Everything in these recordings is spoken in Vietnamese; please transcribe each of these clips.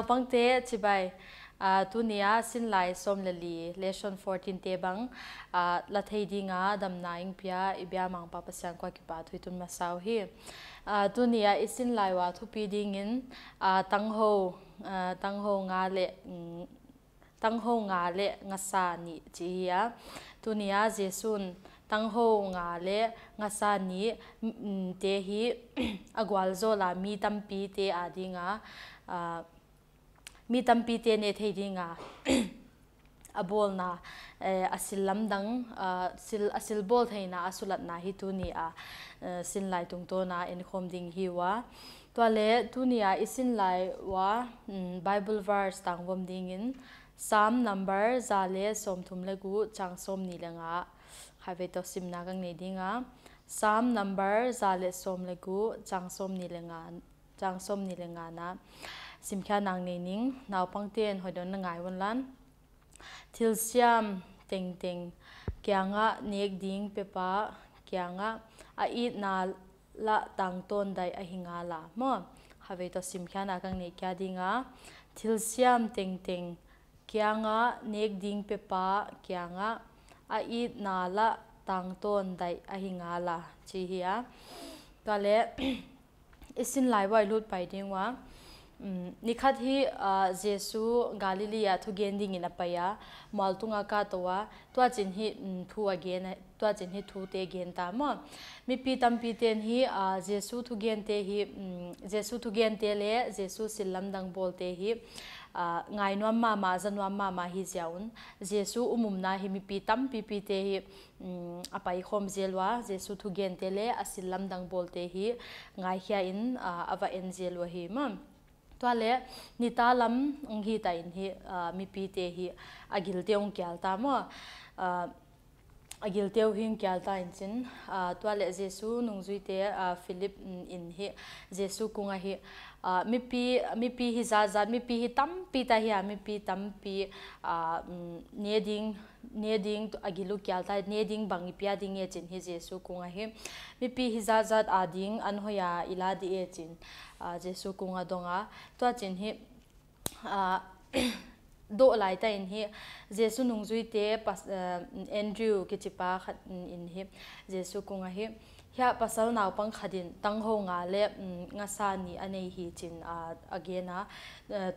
now pang te chibai tunia sin lai som lali lesson 14 te bang la thei dinga dam na ing pia ibya mang pa pasang kwa ki pa thui tun ma sau hi tunia isin lai wa thu pi ding in tang ho tang ho nga le tang ho nga le nga sa ni chi ya tunia jesun tang ho nga le nga sa ni te hi agwal zo la mi tam pi te adinga mi tampi te ne thei ringa abol na eh, asil lamdang sil asil bol thei na asulat na hi tu ni a eh, sin lai tung to na en khom ding hi wa to le tu ni a isin lai wa mm, bible verse tang bom ding in sam number za le som thum le gu chang som ni langa khai ve to sim na gang ne dinga sam number za le som le gu chang som ni lenga chang som ni lenga na sim kha nang nei ning nào pang ten hoi don na ngai won lan thiếu thil siam teng teng kyanga nek ding pepa kyanga à ít na la tang ton dai a hinga mà, hà have to sim kha na kang nei kya dinga thil siam teng teng kyanga nek ding pepa kyanga à ít na la tang ton dai a hinga la chi hiya kale xin lại vài lut bài ding wa नि kızad hii zesu galileay tu gehen di ngina paya maal tu nga kato wa tuwa jen hii tuwa geena tuwa jen hii tuu te geenta maa mi pitam piten hii zesu tu geenta hii zesu tu geenta hile zesu sillam dang bol te hii ngaay nuwa ma maa zan nuwa maa maa hii ziaAAooon zesu umum na h i mi pitam p i p t e h i apa i xom zelwa zesu tu g e n t a l e a s i l a m dang bol te h i n g a h a n ava n e l w a hi m a tole ni lam ngi ta in hi ah, mi pi te hi agil teung kyal ta mo ah, agil teu hing kyal ta in chin toilet jesu nungjui te philip in hi jesu kunga hi mi pi mi pi hi za za mi pi hi tam pi ta hi mi pi tam pi ne ding ne ding agilu kyal ta ne ding bangi pia ding e chin hi jesu kunga hi mi pi hi za za a ding an hoya ila di e chin jesu kunga donga to chin hi do lai ta in hi jesu nung zui te pas eh, andrew ki chipa khat mm, in hi jesu kunga hi hya pasal naw pang khadin tang ho nga le mm, nga sa ni anei hi chin a agena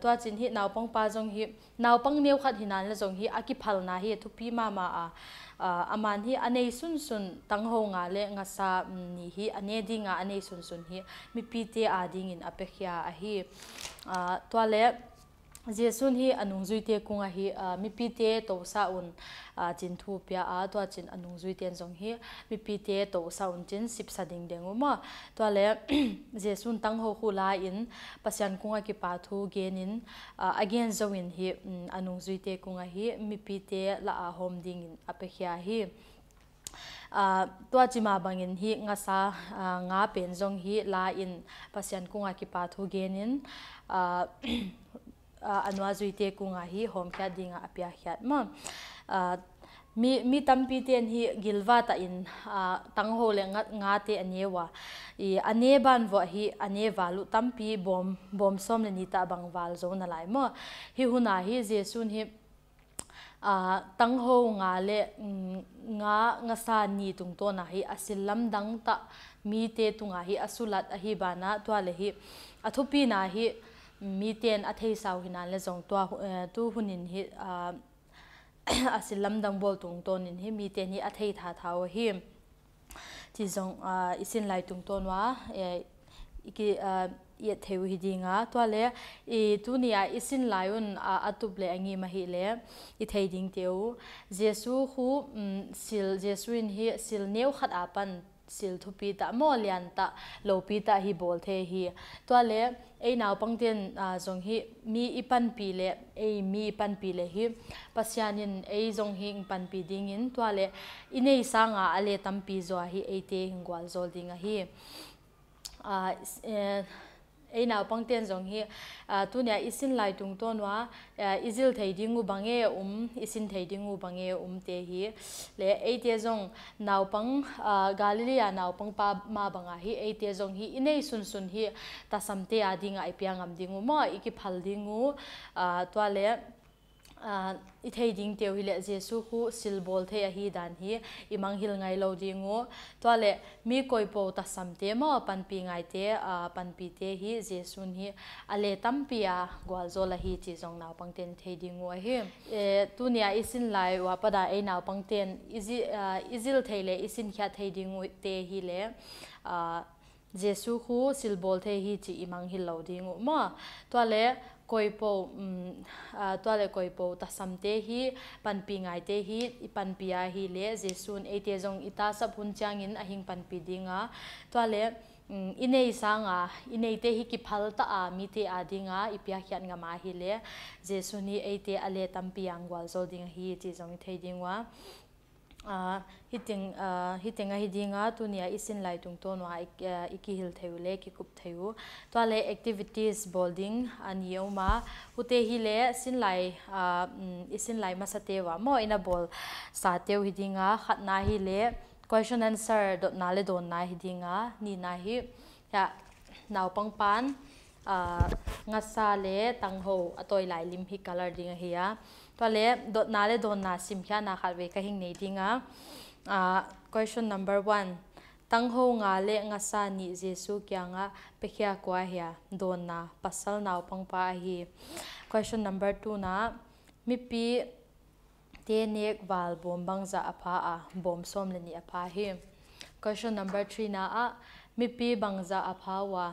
to chin hi naw pang pa jong hi naw pang neu khat hinan la jong hi aki phal na hi thu pi ma ma a ah, ah, aman hi anei sun sun tang ho nga le nga sa mm, ni hi ane di nga anei sun sun hi mi pi te a ding in apekhya a hi ah, to le जेसुन ही anung zui he kunga ah, ah, hi mi pi te to sa un chin thu pya a to chin anung zui ten jong hi mi pi te to sa un chin sip sa ding deng ma to le jesun tang ho khu la in pasian kunga ki pa thu gen in ah, mm, anung kunga bangin nga penjong nga pen hi la in pasian kunga ki pa thu gen anwazui te kunga hi hom kya di nga apya khyat ma mi mi tampi ten hi gilwa ta in tang ho le nga nga te anewa i ane ban vo hi ane walu tampi bom bom som le ni ta bang wal zo lai ma hi huna hi je hi a tang ho nga le mm, nga nga sa ni tung to na hi asil lam dang ta mi te tunga hi asulat a hi bana twa le hi athupi na hi mi ten a thei sau hina le jong to eh, tu à, à xin lâm đồng bộ tung ton in hi mi ten hi a thei tha thaw hi ti jong isin lai tung ton wa eh, iki ye theu hi dinga to le e tu nia isin laiun a atup le angi ma hi le i thei ding teu jesu khu mm, sil jesu in hi sil neu khat apan สิลทุปีตะมอเลียนตะโลปีตะฮิบอลเทฮีตัวเล่ไอ้นาวปังเตียนอ่าจงฮิมีอีปันปีเล่ไอ้มีปันปีเล่ฮิปัสยานินไอ้จงฮิงปันปีดิ่งินตัวเล่อินเอซังอาอเลตัมปีจัวฮิไอเตหิงกวาลโซลดิงฮิอ่า ai na pang ten jong hi tu nya isin lai tung ton wa izil thei dingu bange um isin thei dingu bange um te hi le ai te jong naw pang galilia naw pang pa ma banga hi ai te jong hi inei sun sun hi ta samte adinga ai piangam dingu mo iki phal dingu to le i thei ding teu hi le jesu khu sil bol the a hi dan hi i mang hil ngai lo di ngo to le mi koi po ta sam te ma pan pi ngai te a pan pi te hi jesu hi ale tam pi a gwal zo la hi chi jong naw pang ten thei ding ngo hi e tu nia i sin lai wa pa da e naw pang ten izi izil thei le i sin kha thei ding ngo te hi le a jesu khu sil bol the hi chi i mang hil lo di ngo ma to le koipo toale koipo ta samte hi panpi ngai te hi i panpia hi le jesun ate jong ita sab hun changin ahing panpi dinga toale inei sanga inei te hi ki phal ta a mi te adinga ipya hian nga ma hi le jesu ni ate ale tampi angwal zo ding hi ti jong thei dingwa hitting hitting a hidinga tunia isin lai tung to no iki hil theu le ki kup theu to le activities bolding ani oma hute hi le sin lai isin lai masate wa mo ina bol sa teu hidinga khatna hi le question answer dot na le don na hidinga ni na hi ya naw pang pan nga sa le tang ho atoi lai lim hi color ding hi ya tole do na le do na sim kha na kha we ka hing nei thing a ah, question number 1 tang ho nga le nga sa ni jesu kya nga pe kya ko a hia do na pasal na upang pa hi question number 2 na mi pi te ne wal bom bang za apha a bom som le ni apha hi question number 3 na a mi pi bang za apha wa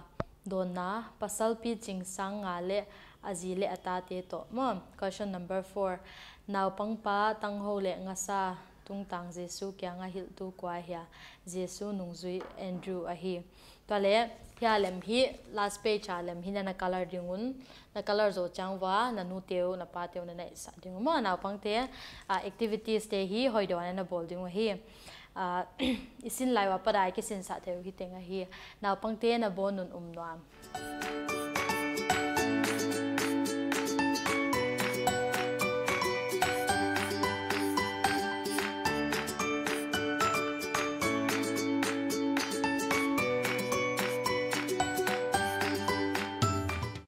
donna pasal pi ching sang nga le Azile le ata to mo question number 4 pang pa tang ho le nga sa tung tang jesu kya nga hil tu kwa hia jesu nung zui andrew a hi to le hia lem hi last page a lem hi na color dingun na color zo chang changwa na nu teu na pa teu na na sa dingu mo naw pang te activities te hi hoi do na bol dingu hi อิสินไลวາาปะดายกิสินสะเทวกิเตงอาฮีนาวปังเตียนบนุนอุมน